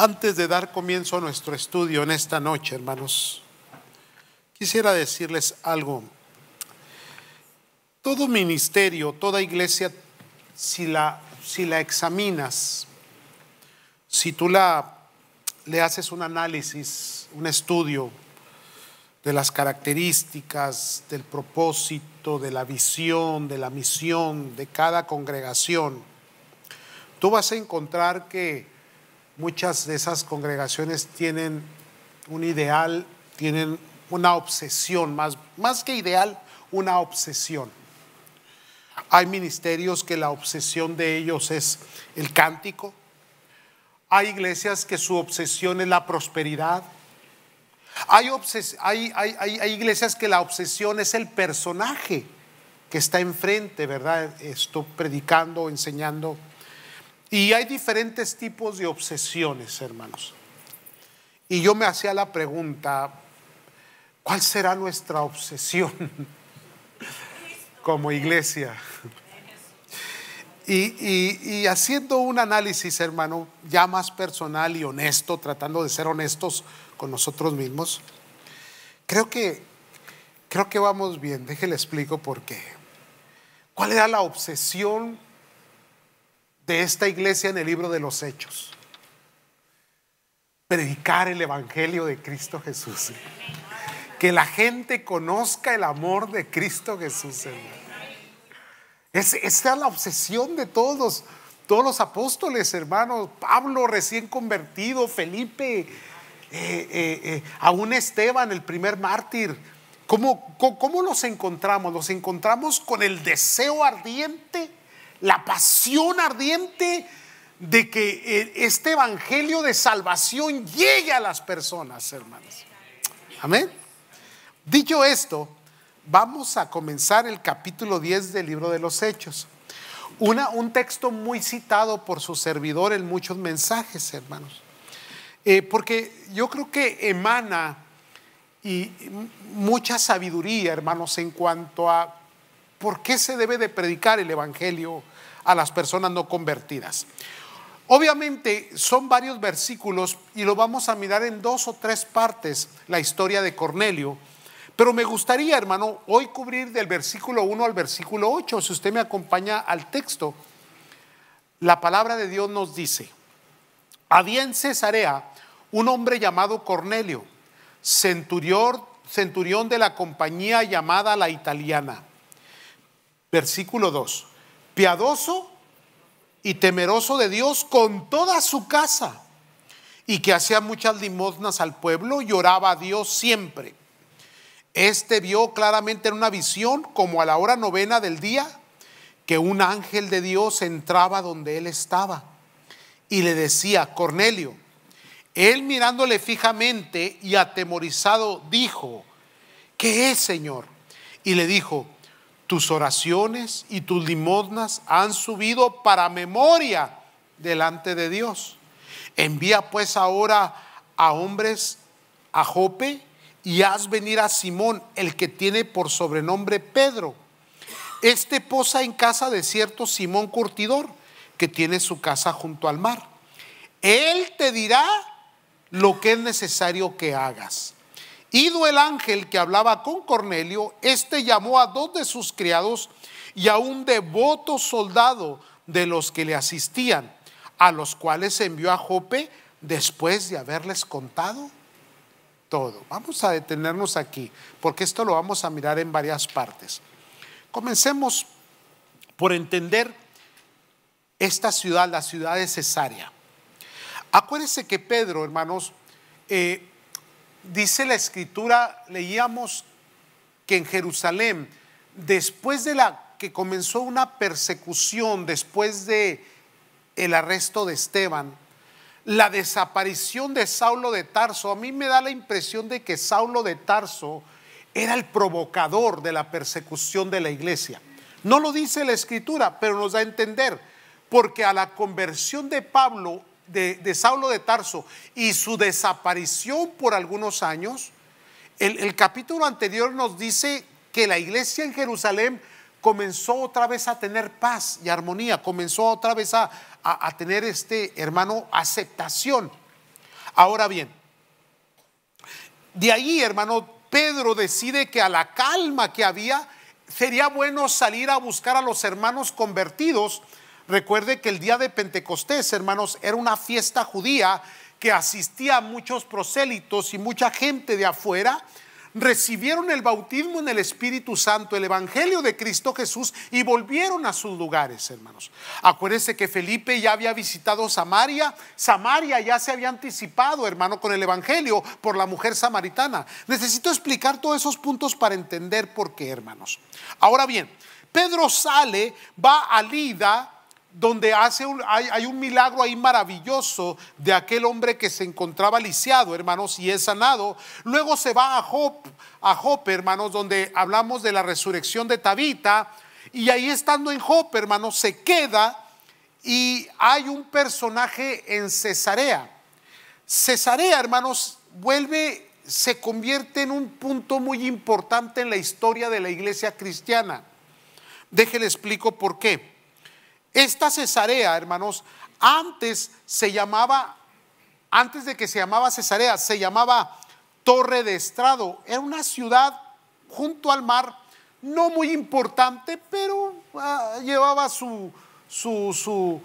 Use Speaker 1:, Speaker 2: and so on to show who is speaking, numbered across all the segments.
Speaker 1: Antes de dar comienzo a nuestro estudio en esta noche, hermanos, quisiera decirles algo. Todo ministerio, toda iglesia, si la, si la examinas, si tú la, le haces un análisis, un estudio de las características, del propósito, de la visión, de la misión de cada congregación, tú vas a encontrar que muchas de esas congregaciones tienen un ideal, tienen una obsesión, más, más que ideal, una obsesión. Hay ministerios que la obsesión de ellos es el cántico. Hay iglesias que su obsesión es la prosperidad. Hay, hay, hay, iglesias que la obsesión es el personaje que está enfrente, ¿verdad? Esto predicando, enseñando. Y hay diferentes tipos de obsesiones, hermanos. Y yo me hacía la pregunta, ¿cuál será nuestra obsesión como iglesia? Y, haciendo un análisis, hermano, ya más personal y honesto, tratando de ser honestos con nosotros mismos, creo que, creo que vamos bien. le explico por qué. ¿Cuál era la obsesión de esta iglesia en el libro de los Hechos. Predicar el Evangelio de Cristo Jesús. Que la gente conozca el amor de Cristo Jesús. Es, esta es la obsesión de todos, todos los apóstoles, hermanos. Pablo recién convertido, Felipe, eh, eh, eh, aún Esteban, el primer mártir. ¿Cómo, ¿Cómo los encontramos? Los encontramos con el deseo ardiente la pasión ardiente de que eh, este evangelio de salvación llegue a las personas, hermanos. Amén. Dicho esto, vamos a comenzar el capítulo 10 del libro de los Hechos. Una, un texto muy citado por su servidor en muchos mensajes, hermanos. Eh, porque yo creo que emana y mucha sabiduría, hermanos, en cuanto a por qué se debe de predicar el Evangelio a las personas no convertidas. Obviamente son varios versículos y lo vamos a mirar en dos o tres partes la historia de Cornelio, pero me gustaría, hermano, hoy cubrir del versículo 1 al versículo 8, si usted me acompaña al texto. La palabra de Dios nos dice, había en Cesarea un hombre llamado Cornelio, centurión, centurión de la compañía llamada la italiana. Versículo 2 piadoso y temeroso de Dios con toda su casa, y que hacía muchas limosnas al pueblo lloraba a Dios siempre. Este vio claramente en una visión, como a la hora novena del día, que un ángel de Dios entraba donde él estaba y le decía, Cornelio, él mirándole fijamente y atemorizado dijo, ¿qué es, Señor? Y le dijo, tus oraciones y tus limosnas han subido para memoria delante de Dios. Envía pues ahora a hombres a Jope y haz venir a Simón, el que tiene por sobrenombre Pedro. Este posa en casa de cierto Simón Curtidor, que tiene su casa junto al mar. Él te dirá lo que es necesario que hagas. Ido el ángel que hablaba con Cornelio, Este llamó a dos de sus criados y a un devoto soldado de los que le asistían, a los cuales envió a Jope después de haberles contado todo. Vamos a detenernos aquí, porque esto lo vamos a mirar en varias partes. Comencemos por entender esta ciudad, la ciudad de Cesarea. Acuérdense que Pedro, hermanos, eh, Dice la escritura, leíamos que en Jerusalén, después de la que comenzó una persecución, después de el arresto de Esteban, la desaparición de Saulo de Tarso, a mí me da la impresión de que Saulo de Tarso era el provocador de la persecución de la iglesia. No lo dice la escritura, pero nos da a entender, porque a la conversión de Pablo de, Saulo de Tarso y su desaparición por algunos años, el, capítulo anterior nos dice que la iglesia en Jerusalén comenzó otra vez a tener paz y armonía, comenzó otra vez a, a, tener este hermano aceptación. Ahora bien, de ahí hermano Pedro decide que a la calma que había sería bueno salir a buscar a los hermanos convertidos Recuerde que el día de Pentecostés, hermanos, era una fiesta judía que asistía a muchos prosélitos y mucha gente de afuera. Recibieron el bautismo en el Espíritu Santo, el Evangelio de Cristo Jesús y volvieron a sus lugares, hermanos. Acuérdense que Felipe ya había visitado Samaria. Samaria ya se había anticipado, hermano, con el Evangelio por la mujer samaritana. Necesito explicar todos esos puntos para entender por qué, hermanos. Ahora bien, Pedro sale, va a Lida, donde hace un, hay, un milagro ahí maravilloso de aquel hombre que se encontraba lisiado, hermanos, y es sanado. Luego se va a Job, a hermanos, donde hablamos de la resurrección de Tabita, y ahí estando en Job, hermanos, se queda y hay un personaje en Cesarea. Cesarea, hermanos, vuelve, se convierte en un punto muy importante en la historia de la iglesia cristiana. Déjele explico por qué. Esta Cesarea, hermanos, antes se llamaba, antes de que se llamaba Cesarea, se llamaba Torre de Estrado. Era una ciudad junto al mar, no muy importante, pero ah, llevaba su, su,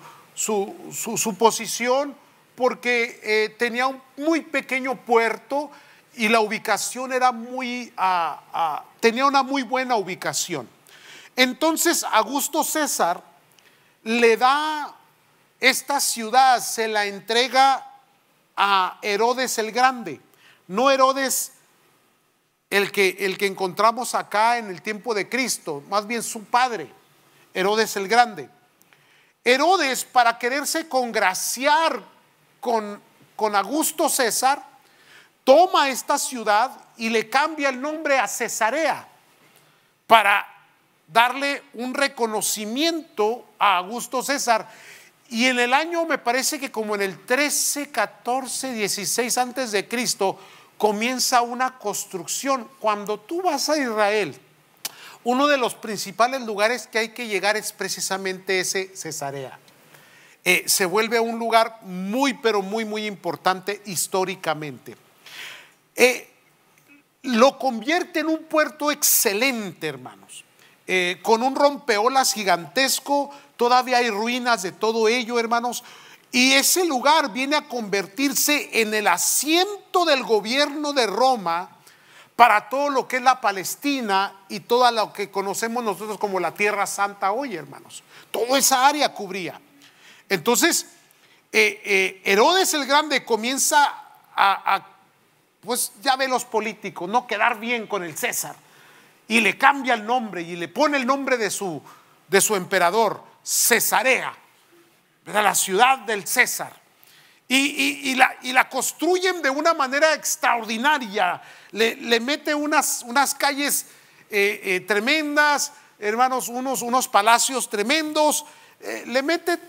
Speaker 1: posición porque eh, tenía un muy pequeño puerto y la ubicación era muy, ah, ah, tenía una muy buena ubicación. Entonces, Augusto César le da esta ciudad, se la entrega a Herodes el Grande, no Herodes el que, el que encontramos acá en el tiempo de Cristo, más bien su padre, Herodes el Grande. Herodes, para quererse congraciar con, con Augusto César, toma esta ciudad y le cambia el nombre a Cesarea para darle un reconocimiento a Augusto César. Y en el año, me parece que como en el 13, 14, 16 antes de Cristo, comienza una construcción. Cuando tú vas a Israel, uno de los principales lugares que hay que llegar es precisamente ese Cesarea. Eh, se vuelve un lugar muy, pero muy, muy importante históricamente. Eh, lo convierte en un puerto excelente, hermanos. Eh, con un rompeolas gigantesco, todavía hay ruinas de todo ello, hermanos. Y ese lugar viene a convertirse en el asiento del gobierno de Roma para todo lo que es la Palestina y todo lo que conocemos nosotros como la Tierra Santa hoy, hermanos. Toda esa área cubría. Entonces, eh, eh, Herodes el Grande comienza a, pues ya ve los políticos, no quedar bien con el César y le cambia el nombre y le pone el nombre de su, de su emperador, Cesarea, la ciudad del César. Y, la, construyen de una manera extraordinaria. Le, mete unas, calles eh, eh, tremendas, hermanos, unos, unos palacios tremendos. Eh, le mete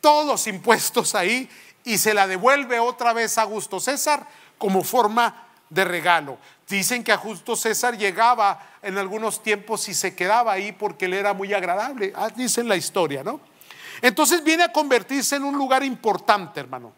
Speaker 1: todos los impuestos ahí y se la devuelve otra vez a Augusto César como forma de regalo. Dicen que a Justo César llegaba en algunos tiempos y se quedaba ahí porque le era muy agradable. Ah, dicen la historia, ¿no? Entonces viene a convertirse en un lugar importante, hermano.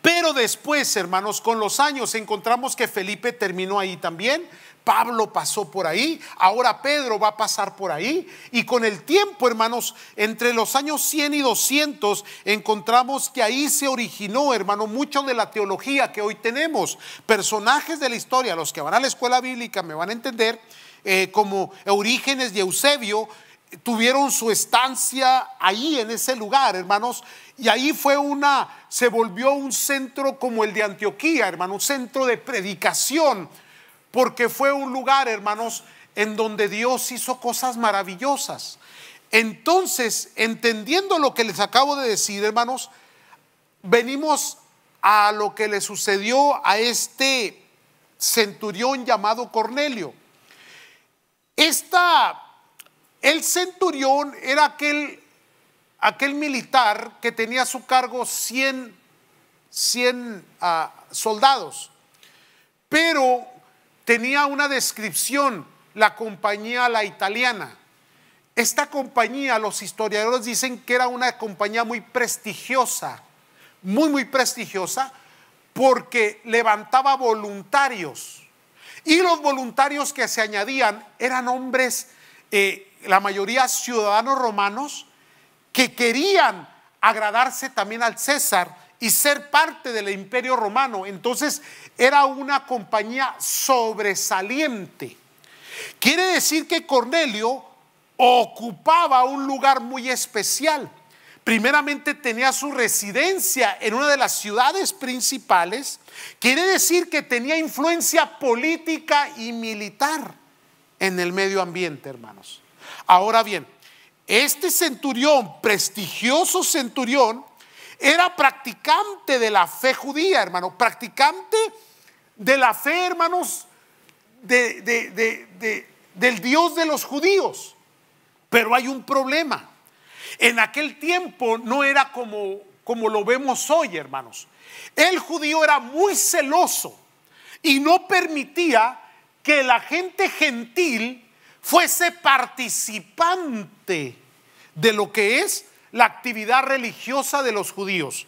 Speaker 1: Pero después, hermanos, con los años encontramos que Felipe terminó ahí también Pablo pasó por ahí, ahora Pedro va a pasar por ahí. Y con el tiempo, hermanos, entre los años 100 y 200, encontramos que ahí se originó, hermano, mucho de la teología que hoy tenemos. Personajes de la historia, los que van a la escuela bíblica me van a entender, eh, como Eurígenes y Eusebio, eh, tuvieron su estancia ahí en ese lugar, hermanos, y ahí fue una, se volvió un centro como el de Antioquía, hermano, un centro de predicación porque fue un lugar, hermanos, en donde Dios hizo cosas maravillosas. Entonces, entendiendo lo que les acabo de decir, hermanos, venimos a lo que le sucedió a este centurión llamado Cornelio. Esta, el centurión era aquel, aquel militar que tenía a su cargo 100, 100 ah, soldados, pero tenía una descripción, la compañía La Italiana. Esta compañía, los historiadores dicen que era una compañía muy prestigiosa, muy, muy prestigiosa, porque levantaba voluntarios. Y los voluntarios que se añadían eran hombres, eh, la mayoría ciudadanos romanos, que querían agradarse también al César y ser parte del imperio romano. Entonces era una compañía sobresaliente. Quiere decir que Cornelio ocupaba un lugar muy especial. Primeramente tenía su residencia en una de las ciudades principales. Quiere decir que tenía influencia política y militar en el medio ambiente, hermanos. Ahora bien, este centurión, prestigioso centurión, era practicante de la fe judía, hermano. Practicante de la fe, hermanos, del Dios de los judíos. Pero hay un problema. En aquel tiempo no era como, como lo vemos hoy, hermanos. El judío era muy celoso y no permitía que la gente gentil fuese participante de lo que es la actividad religiosa de los judíos.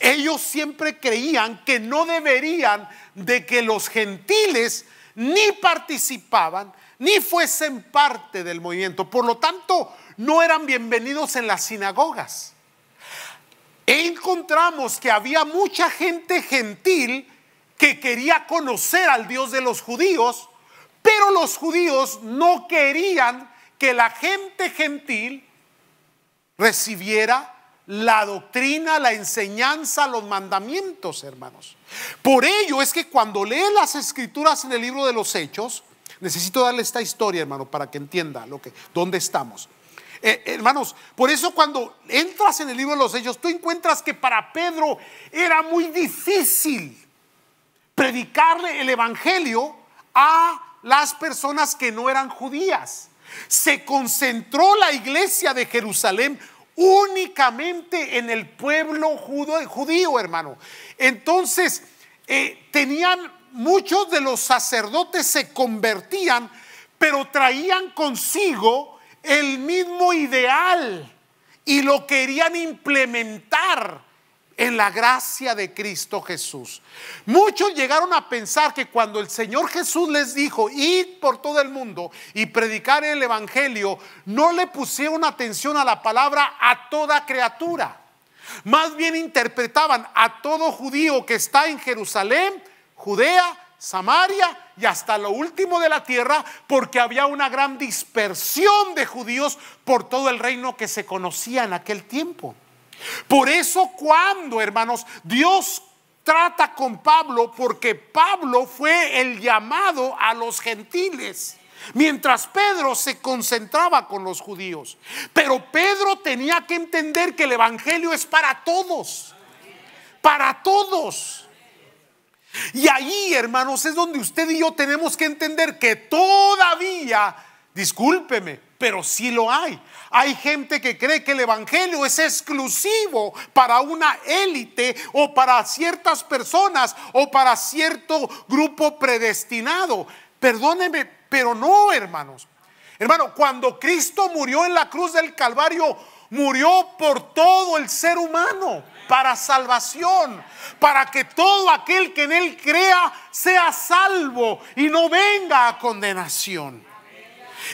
Speaker 1: Ellos siempre creían que no deberían de que los gentiles ni participaban ni fuesen parte del movimiento. Por lo tanto, no eran bienvenidos en las sinagogas. E encontramos que había mucha gente gentil que quería conocer al Dios de los judíos, pero los judíos no querían que la gente gentil recibiera la doctrina, la enseñanza, los mandamientos, hermanos. Por ello es que cuando lee las escrituras en el libro de los Hechos, necesito darle esta historia, hermano, para que entienda lo que, dónde estamos. Eh, hermanos, por eso cuando entras en el libro de los Hechos, tú encuentras que para Pedro era muy difícil predicarle el Evangelio a las personas que no eran judías se concentró la iglesia de Jerusalén únicamente en el pueblo judío, hermano. Entonces, eh, tenían, muchos de los sacerdotes se convertían, pero traían consigo el mismo ideal y lo querían implementar en la gracia de Cristo Jesús. Muchos llegaron a pensar que cuando el Señor Jesús les dijo, id por todo el mundo y predicar el Evangelio, no le pusieron atención a la palabra a toda criatura. Más bien interpretaban a todo judío que está en Jerusalén, Judea, Samaria y hasta lo último de la tierra, porque había una gran dispersión de judíos por todo el reino que se conocía en aquel tiempo. Por eso cuando, hermanos, Dios trata con Pablo, porque Pablo fue el llamado a los gentiles mientras Pedro se concentraba con los judíos. Pero Pedro tenía que entender que el Evangelio es para todos, para todos. Y ahí, hermanos, es donde usted y yo tenemos que entender que todavía, discúlpeme, pero sí lo hay. Hay gente que cree que el Evangelio es exclusivo para una élite o para ciertas personas o para cierto grupo predestinado. Perdóneme, pero no, hermanos. Hermano, cuando Cristo murió en la cruz del Calvario, murió por todo el ser humano, para salvación, para que todo aquel que en Él crea sea salvo y no venga a condenación.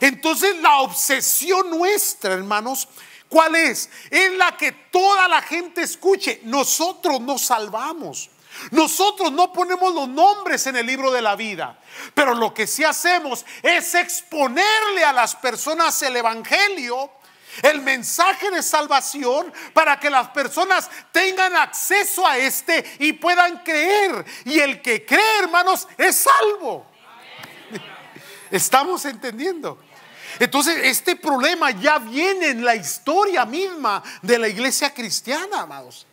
Speaker 1: Entonces la obsesión nuestra, hermanos, ¿cuál es? Es la que toda la gente escuche. Nosotros nos salvamos. Nosotros no ponemos los nombres en el libro de la vida, pero lo que sí hacemos es exponerle a las personas el Evangelio, el mensaje de salvación, para que las personas tengan acceso a este y puedan creer. Y el que cree, hermanos, es salvo. ¿Estamos entendiendo? Entonces, este problema ya viene en la historia misma de la iglesia cristiana, amados.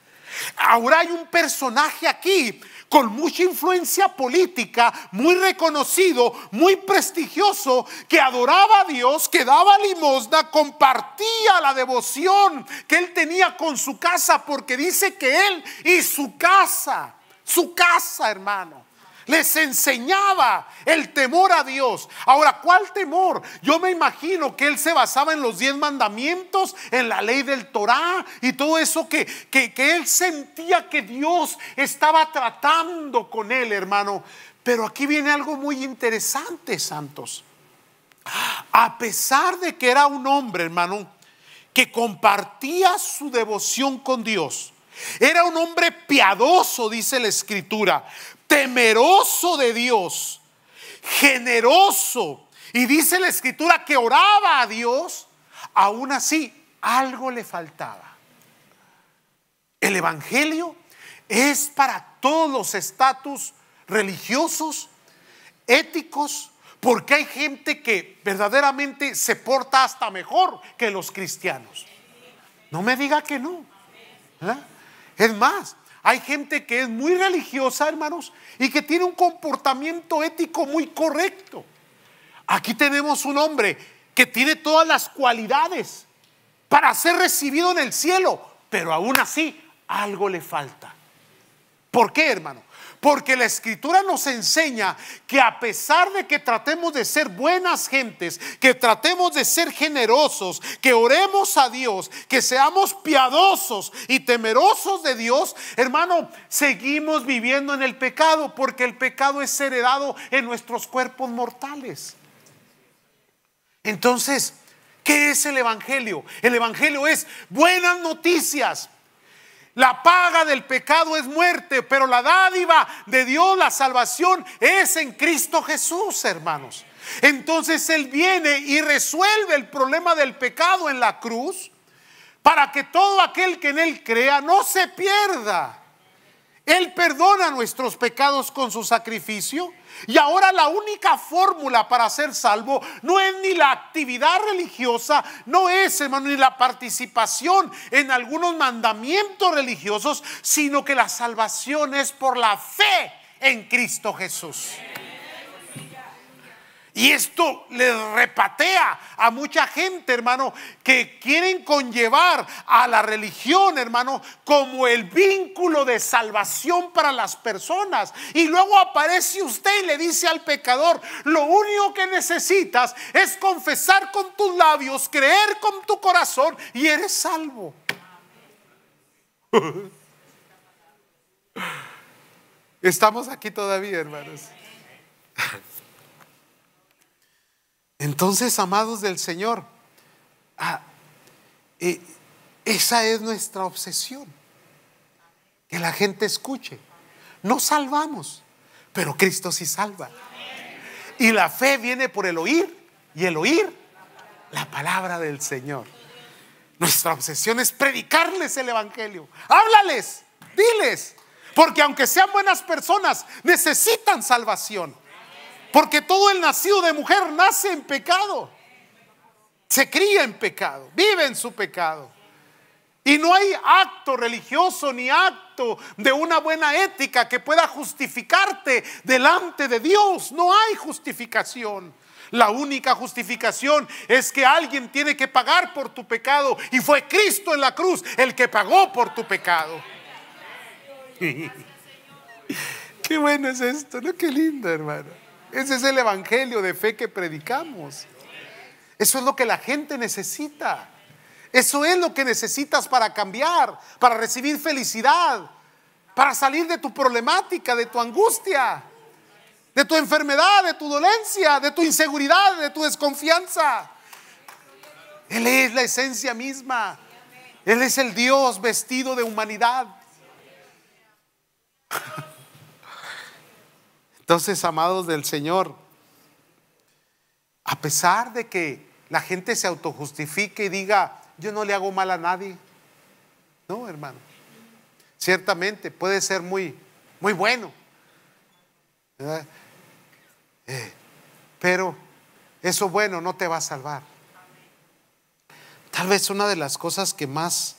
Speaker 1: Ahora hay un personaje aquí con mucha influencia política, muy reconocido, muy prestigioso, que adoraba a Dios, que daba limosna, compartía la devoción que él tenía con su casa, porque dice que él y su casa, su casa, hermano, les enseñaba el temor a Dios. Ahora, ¿cuál temor? Yo me imagino que él se basaba en los diez mandamientos, en la ley del Torah y todo eso que, que, que él sentía que Dios estaba tratando con él, hermano. Pero aquí viene algo muy interesante, Santos. A pesar de que era un hombre, hermano, que compartía su devoción con Dios, era un hombre piadoso, dice la escritura, temeroso de Dios, generoso. Y dice la escritura que oraba a Dios, aún así algo le faltaba. El Evangelio es para todos los estatus religiosos, éticos, porque hay gente que verdaderamente se porta hasta mejor que los cristianos. No me diga que no. ¿verdad? Es más, hay gente que es muy religiosa, hermanos, y que tiene un comportamiento ético muy correcto. Aquí tenemos un hombre que tiene todas las cualidades para ser recibido en el cielo, pero aún así algo le falta. ¿Por qué, hermano? Porque la escritura nos enseña que a pesar de que tratemos de ser buenas gentes, que tratemos de ser generosos, que oremos a Dios, que seamos piadosos y temerosos de Dios, hermano, seguimos viviendo en el pecado porque el pecado es heredado en nuestros cuerpos mortales. Entonces, ¿qué es el Evangelio? El Evangelio es buenas noticias la paga del pecado es muerte, pero la dádiva de Dios, la salvación, es en Cristo Jesús, hermanos. Entonces Él viene y resuelve el problema del pecado en la cruz para que todo aquel que en Él crea no se pierda, él perdona nuestros pecados con su sacrificio. Y ahora la única fórmula para ser salvo no es ni la actividad religiosa, no es, hermano, ni la participación en algunos mandamientos religiosos, sino que la salvación es por la fe en Cristo Jesús. Y esto le repatea a mucha gente, hermano, que quieren conllevar a la religión, hermano, como el vínculo de salvación para las personas. Y luego aparece usted y le dice al pecador, lo único que necesitas es confesar con tus labios, creer con tu corazón y eres salvo. Estamos aquí todavía, hermanos. Entonces, amados del Señor, ah, eh, esa es nuestra obsesión, que la gente escuche. No salvamos, pero Cristo sí salva. Y la fe viene por el oír y el oír la palabra del Señor. Nuestra obsesión es predicarles el Evangelio. Háblales, diles, porque aunque sean buenas personas, necesitan salvación porque todo el nacido de mujer nace en pecado. Se cría en pecado, vive en su pecado. Y no hay acto religioso ni acto de una buena ética que pueda justificarte delante de Dios. No hay justificación. La única justificación es que alguien tiene que pagar por tu pecado y fue Cristo en la cruz el que pagó por tu pecado. Qué bueno es esto, ¿no? Qué lindo, hermano. Ese es el evangelio de fe que predicamos. Eso es lo que la gente necesita. Eso es lo que necesitas para cambiar, para recibir felicidad, para salir de tu problemática, de tu angustia, de tu enfermedad, de tu dolencia, de tu inseguridad, de tu desconfianza. Él es la esencia misma. Él es el Dios vestido de humanidad. Entonces, amados del Señor, a pesar de que la gente se autojustifique y diga, yo no le hago mal a nadie, no, hermano. Ciertamente puede ser muy, muy bueno, eh, pero eso bueno no te va a salvar. Tal vez una de las cosas que más,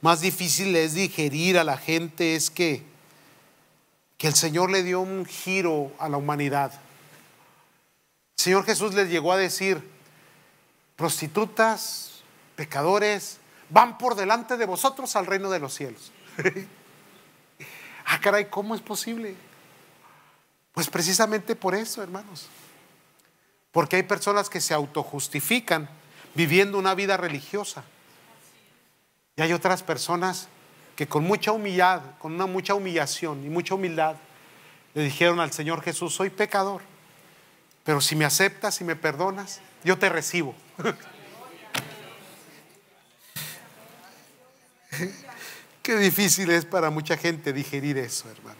Speaker 1: más difícil es digerir a la gente es que que el Señor le dio un giro a la humanidad. El Señor Jesús les llegó a decir, prostitutas, pecadores, van por delante de vosotros al reino de los cielos. ah, caray, ¿cómo es posible? Pues precisamente por eso, hermanos. Porque hay personas que se autojustifican viviendo una vida religiosa. Y hay otras personas que con mucha humildad, con una mucha humillación y mucha humildad, le dijeron al Señor Jesús, soy pecador, pero si me aceptas y me perdonas, yo te recibo. Qué difícil es para mucha gente digerir eso, hermanos.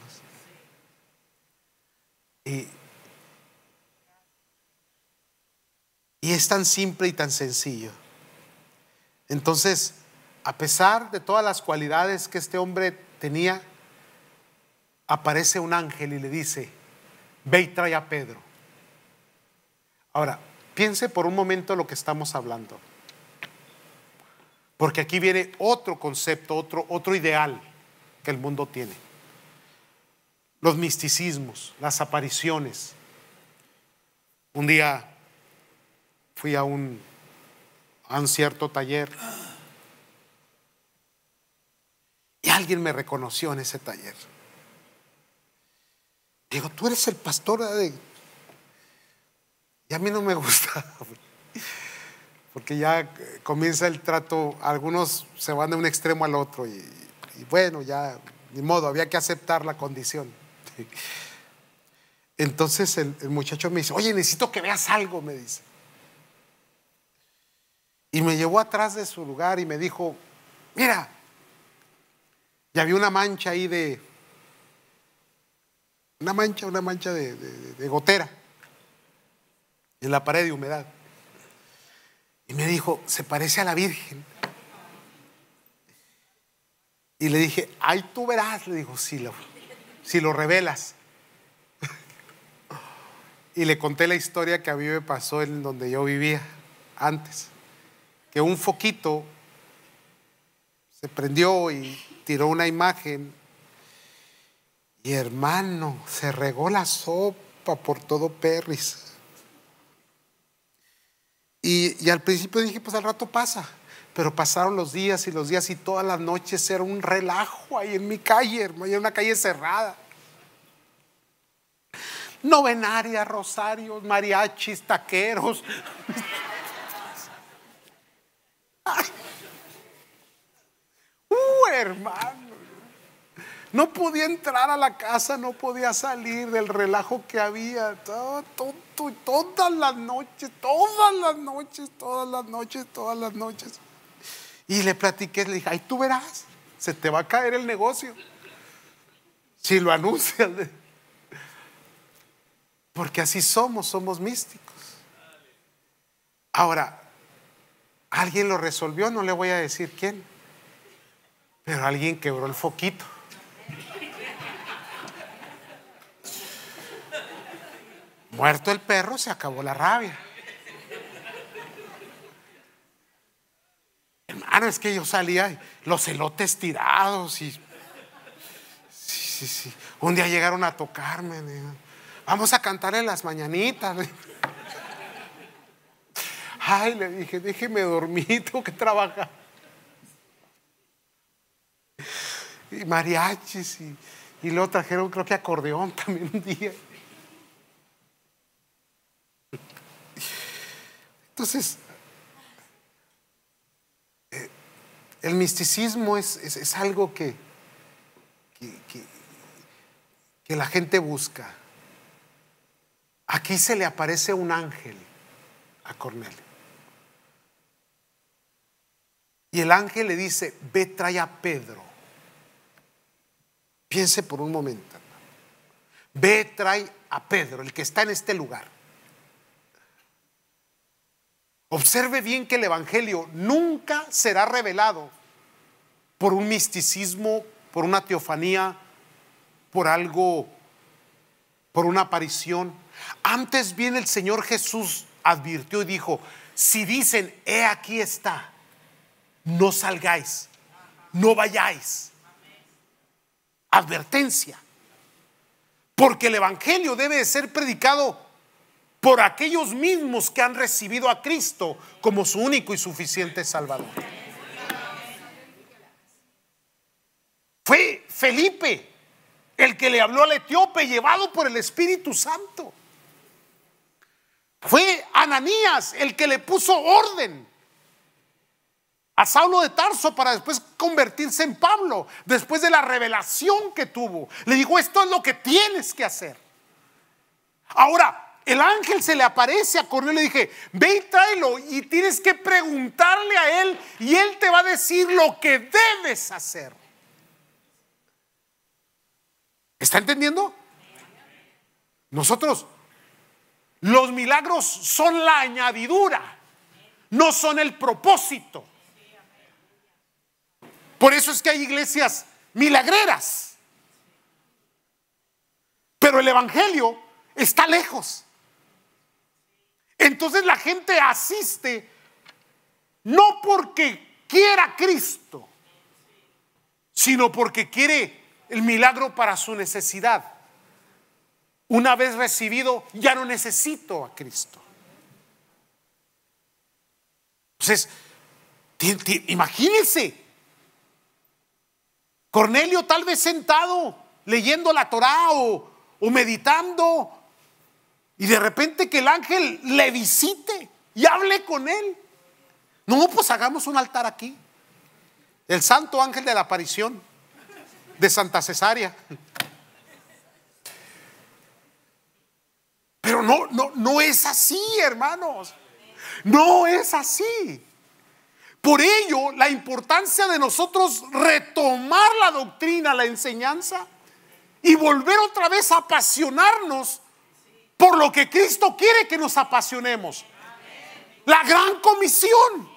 Speaker 1: y es tan simple y tan sencillo. Entonces, a pesar de todas las cualidades que este hombre tenía, aparece un ángel y le dice, ve y trae a Pedro. Ahora, piense por un momento lo que estamos hablando, porque aquí viene otro concepto, otro, otro ideal que el mundo tiene. Los misticismos, las apariciones. Un día fui a un, a un cierto taller y alguien me reconoció en ese taller. Digo, tú eres el pastor de... Y a mí no me gusta, porque ya eh, comienza el trato, algunos se van de un extremo al otro y, bueno, ya, ni modo, había que aceptar la condición. Entonces el, el, muchacho me dice, oye, necesito que veas algo, me dice. Y me llevó atrás de su lugar y me dijo, mira, y había una mancha ahí de. Una mancha, una mancha de, gotera en la pared de humedad. Y me dijo, se parece a la Virgen. Y le dije, ay, tú verás. Le dijo, sí lo, si lo revelas. y le conté la historia que a mí me pasó en donde yo vivía antes. Que un foquito se prendió y tiró una imagen y hermano, se regó la sopa por todo Perris. Y, al principio dije, pues al rato pasa. Pero pasaron los días y los días y todas las noches era un relajo ahí en mi calle, hermano, en una calle cerrada. Novenarias, rosarios, mariachis, taqueros. hermano. No podía entrar a la casa, no podía salir del relajo que había. Todo, todas las noches, todas las noches, todas las noches, todas las noches. Y le platiqué, le dije, ay, tú verás, se te va a caer el negocio. Si lo anuncias. Porque así somos, somos místicos. Ahora, alguien lo resolvió, no le voy a decir quién. Pero alguien quebró el foquito. Muerto el perro, se acabó la rabia. Hermano, es que yo salía los elotes tirados y... Sí, sí, sí. Un día llegaron a tocarme. Vamos a en las mañanitas. Ay, le dije, déjeme dormir, tengo que trabajar. y mariachis y, y luego trajeron creo que acordeón también un día. Entonces, eh, el misticismo es, es, algo que, que, la gente busca. Aquí se le aparece un ángel a Cornelio. Y el ángel le dice, ve, trae a Pedro. Piense por un momento. Ve, trae a Pedro, el que está en este lugar. Observe bien que el Evangelio nunca será revelado por un misticismo, por una teofanía, por algo, por una aparición. Antes bien el Señor Jesús advirtió y dijo, si dicen, he aquí está, no salgáis, no vayáis advertencia. Porque el Evangelio debe ser predicado por aquellos mismos que han recibido a Cristo como su único y suficiente Salvador. Fue Felipe el que le habló al etíope llevado por el Espíritu Santo. Fue Ananías el que le puso orden a Saulo de Tarso para después convertirse en Pablo, después de la revelación que tuvo. Le dijo, esto es lo que tienes que hacer. Ahora, el ángel se le aparece a Cornelio y le dije, ve y tráelo y tienes que preguntarle a él y él te va a decir lo que debes hacer. ¿Está entendiendo? Nosotros, los milagros son la añadidura, no son el propósito. Por eso es que hay iglesias milagreras. Pero el Evangelio está lejos. Entonces la gente asiste no porque quiera a Cristo, sino porque quiere el milagro para su necesidad. Una vez recibido, ya no necesito a Cristo. Entonces, imagínense, Cornelio tal vez sentado leyendo la Torá o, meditando y de repente que el ángel le visite y hable con él. No, pues hagamos un altar aquí. El santo ángel de la aparición de Santa Cesárea. Pero no, no, no es así, hermanos. No es así. Por ello, la importancia de nosotros retomar la doctrina, la enseñanza, y volver otra vez a apasionarnos por lo que Cristo quiere que nos apasionemos. La gran comisión.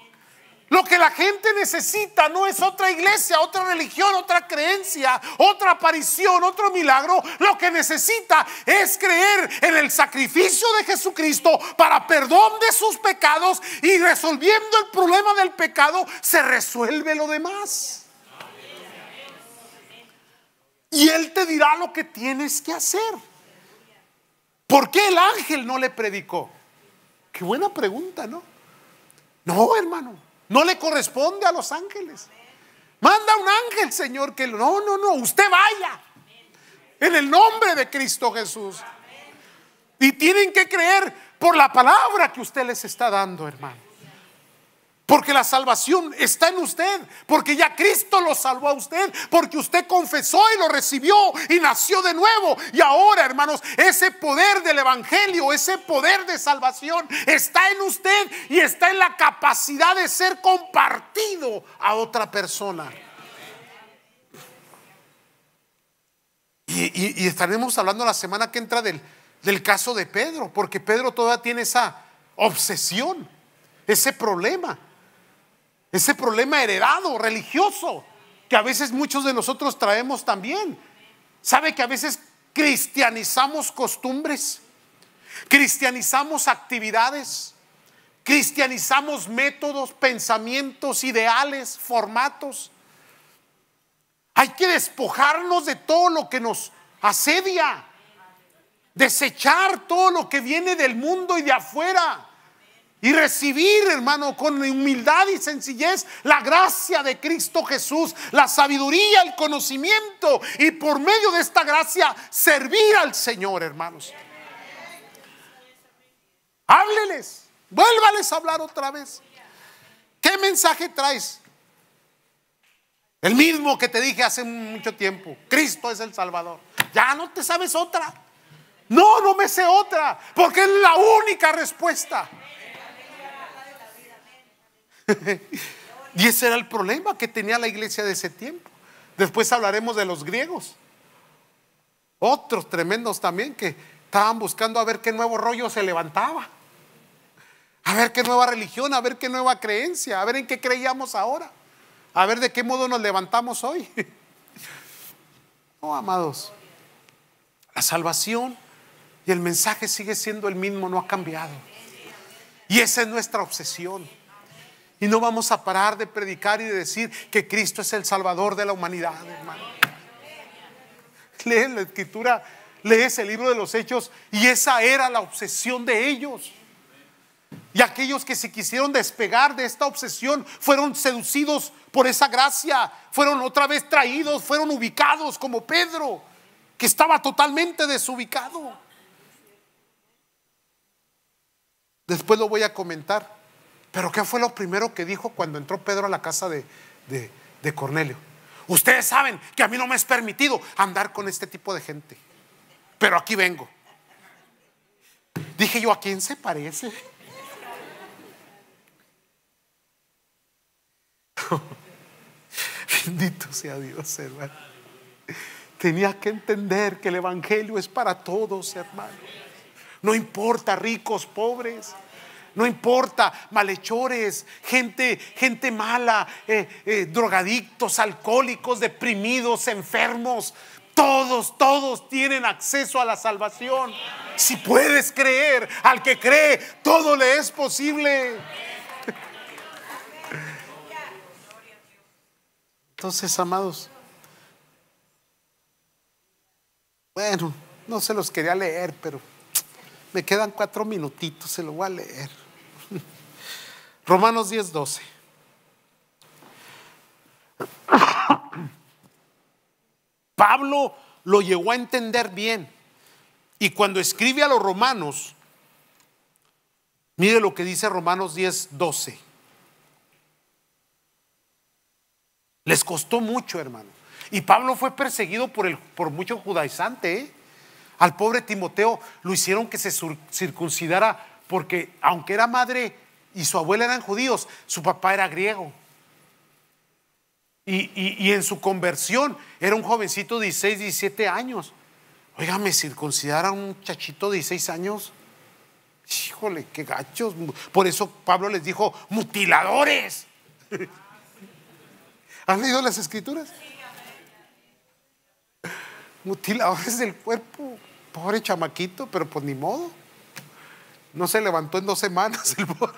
Speaker 1: Lo que la gente necesita no es otra iglesia, otra religión, otra creencia, otra aparición, otro milagro. Lo que necesita es creer en el sacrificio de Jesucristo para perdón de sus pecados y resolviendo el problema del pecado se resuelve lo demás. Y Él te dirá lo que tienes que hacer. ¿Por qué el ángel no le predicó? Qué buena pregunta, ¿no? No, hermano. No le corresponde a los ángeles. Manda un ángel, Señor, que no, no, no, usted vaya. En el nombre de Cristo Jesús. Y tienen que creer por la palabra que usted les está dando, hermano. Porque la salvación está en usted, porque ya Cristo lo salvó a usted, porque usted confesó y lo recibió y nació de nuevo. Y ahora, hermanos, ese poder del Evangelio, ese poder de salvación está en usted y está en la capacidad de ser compartido a otra persona. Y, estaremos hablando la semana que entra del, del caso de Pedro, porque Pedro todavía tiene esa obsesión, ese problema ese problema heredado, religioso, que a veces muchos de nosotros traemos también. ¿Sabe que a veces cristianizamos costumbres? Cristianizamos actividades, cristianizamos métodos, pensamientos, ideales, formatos. Hay que despojarnos de todo lo que nos asedia, desechar todo lo que viene del mundo y de afuera y recibir, hermano, con humildad y sencillez la gracia de Cristo Jesús, la sabiduría, el conocimiento y por medio de esta gracia servir al Señor, hermanos. Hábleles, vuélvales a hablar otra vez. ¿Qué mensaje traes? El mismo que te dije hace mucho tiempo, Cristo es el Salvador. Ya no te sabes otra. No, no me sé otra, porque es la única respuesta. y ese era el problema que tenía la iglesia de ese tiempo. Después hablaremos de los griegos. Otros tremendos también que estaban buscando a ver qué nuevo rollo se levantaba. A ver qué nueva religión, a ver qué nueva creencia, a ver en qué creíamos ahora. A ver de qué modo nos levantamos hoy. No, amados. La salvación y el mensaje sigue siendo el mismo, no ha cambiado. Y esa es nuestra obsesión. Y no vamos a parar de predicar y de decir que Cristo es el Salvador de la humanidad, hermano. Lees la escritura, lees el libro de los hechos y esa era la obsesión de ellos. Y aquellos que se quisieron despegar de esta obsesión fueron seducidos por esa gracia, fueron otra vez traídos, fueron ubicados como Pedro, que estaba totalmente desubicado. Después lo voy a comentar. Pero ¿qué fue lo primero que dijo cuando entró Pedro a la casa de, Cornelio? Ustedes saben que a mí no me es permitido andar con este tipo de gente. Pero aquí vengo. Dije yo, ¿a quién se parece? Bendito sea Dios, hermano. Tenía que entender que el Evangelio es para todos, hermano. No importa ricos, pobres no importa, malhechores, gente, gente mala, eh, eh, drogadictos, alcohólicos, deprimidos, enfermos. Todos, todos tienen acceso a la salvación. Si puedes creer, al que cree, todo le es posible. Entonces, amados, bueno, no se los quería leer, pero me quedan cuatro minutitos, se lo voy a leer. Romanos 10, 12. Pablo lo llegó a entender bien. Y cuando escribe a los romanos, mire lo que dice Romanos 10, 12. Les costó mucho, hermano. Y Pablo fue perseguido por, el, por mucho judaizante. ¿eh? Al pobre Timoteo lo hicieron que se circuncidara porque, aunque era madre y su abuela eran judíos, su papá era griego. Y, en su conversión era un jovencito de 16, 17 años. Oiga, me a un chachito de 16 años. Híjole, qué gachos. Por eso Pablo les dijo, mutiladores. ¿Han leído las escrituras? Mutiladores del cuerpo. Pobre chamaquito, pero pues ni modo. No se levantó en dos semanas el pobre.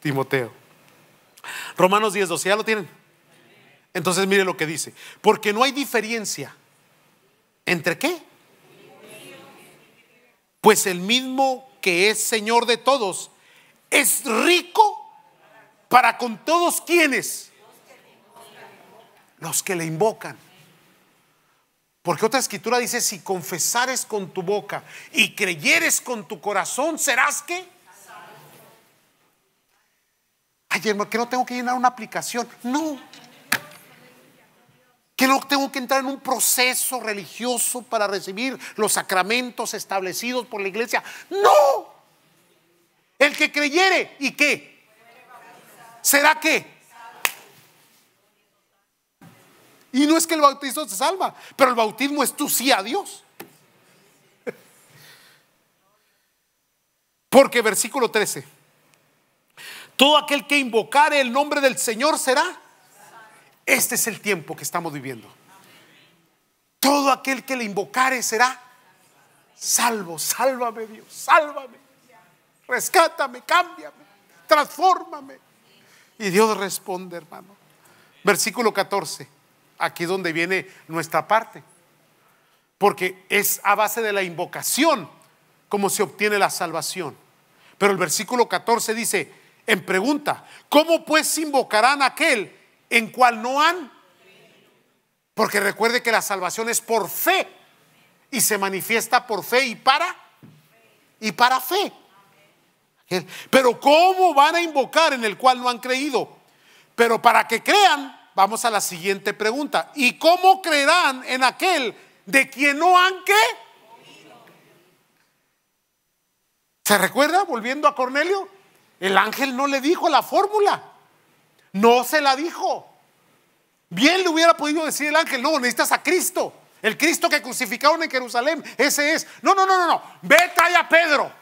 Speaker 1: Timoteo. Romanos 10.12 ¿ya lo tienen? Entonces mire lo que dice. Porque no hay diferencia. ¿Entre qué? Pues el mismo que es Señor de todos es rico para con todos quienes. Los que le invocan. Porque otra escritura dice, si confesares con tu boca y creyeres con tu corazón, serás que que no tengo que llenar una aplicación. No. Que no tengo que entrar en un proceso religioso para recibir los sacramentos establecidos por la iglesia. No. El que creyere y qué. ¿Será qué? Y no es que el bautismo se salva, pero el bautismo es tu sí a Dios. Porque versículo 13. Todo aquel que invocare el nombre del Señor será. Este es el tiempo que estamos viviendo. Todo aquel que le invocare será salvo. Sálvame Dios, sálvame. Rescátame, cámbiame, transfórmame. Y Dios responde, hermano. Versículo 14. Aquí donde viene nuestra parte. Porque es a base de la invocación como se obtiene la salvación. Pero el versículo 14 dice, en pregunta. ¿Cómo pues invocarán aquel en cual no han? Porque recuerde que la salvación es por fe y se manifiesta por fe y para y para fe. Pero ¿cómo van a invocar en el cual no han creído? Pero para que crean, vamos a la siguiente pregunta. ¿Y cómo creerán en aquel de quien no han qué? ¿Se recuerda volviendo a Cornelio? El ángel no le dijo la fórmula. No se la dijo. Bien le hubiera podido decir el ángel, no, necesitas a Cristo. El Cristo que crucificaron en Jerusalén, ese es. No, no, no, no, no. vete allá a Pedro.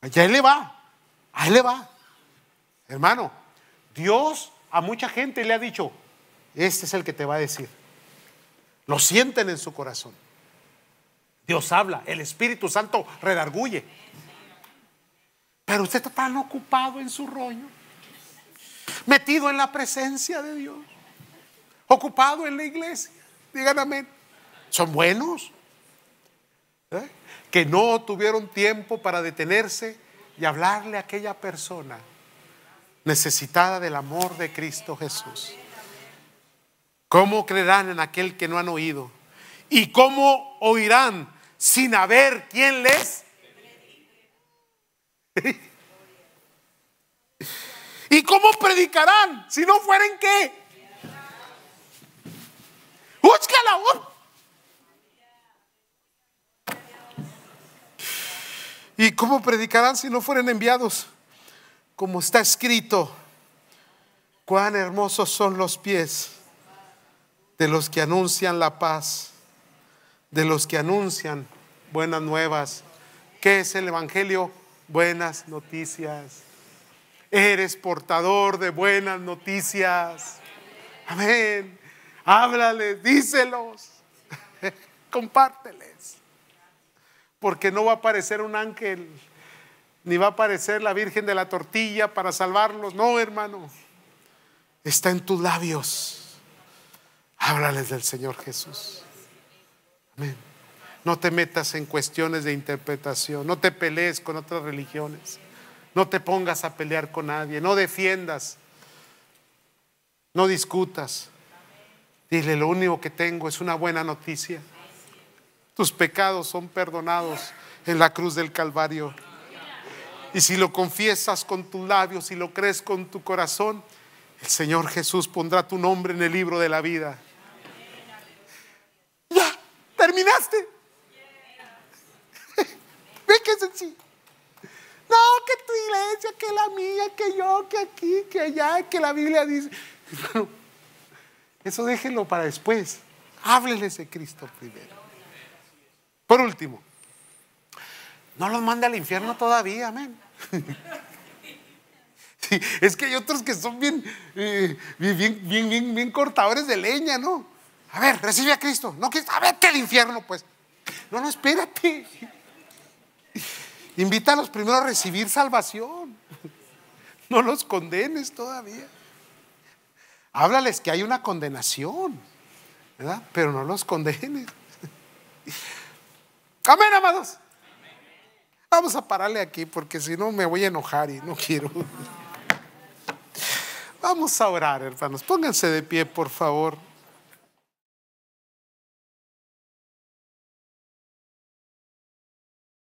Speaker 1: Allá él le va. Ahí le va. Hermano, Dios a mucha gente le ha dicho, este es el que te va a decir. Lo sienten en su corazón. Dios habla, el Espíritu Santo redarguye. Pero usted está tan ocupado en su rollo, metido en la presencia de Dios, ocupado en la iglesia. Digan amén. Son buenos. ¿eh? Que no tuvieron tiempo para detenerse y hablarle a aquella persona necesitada del amor de Cristo Jesús. ¿Cómo creerán en aquel que no han oído? ¿Y cómo oirán sin haber quién les ¿Y cómo predicarán si no fueren qué? ¿Y cómo predicarán si no fueren enviados? Como está escrito, cuán hermosos son los pies de los que anuncian la paz, de los que anuncian buenas nuevas. Que es el Evangelio? buenas noticias. Eres portador de buenas noticias. Amén. Háblales, díselos, compárteles. Porque no va a aparecer un ángel, ni va a aparecer la Virgen de la Tortilla para salvarlos. No, hermano. Está en tus labios. Háblales del Señor Jesús. Amén. No te metas en cuestiones de interpretación, no te pelees con otras religiones, no te pongas a pelear con nadie, no defiendas, no discutas. Dile, lo único que tengo es una buena noticia. Tus pecados son perdonados en la cruz del Calvario. Y si lo confiesas con tus labios y si lo crees con tu corazón, el Señor Jesús pondrá tu nombre en el libro de la vida. Ya, terminaste en sí. No, que tu iglesia, que la mía, que yo, que aquí, que allá, que la Biblia dice. eso déjenlo para después. Háblenles de Cristo primero. Por último, no los mande al infierno todavía, amén. es que hay otros que son eh, bien, bien, cortadores de leña, ¿no? A ver, recibe a Cristo. No, que, a que al infierno, pues. No, no, espérate. Invítalos primero a recibir salvación. No los condenes todavía. Háblales que hay una condenación, ¿verdad? Pero no los condenes. Amén, amados. Vamos a pararle aquí porque si no me voy a enojar y no quiero. Vamos a orar, hermanos. Pónganse de pie, por favor.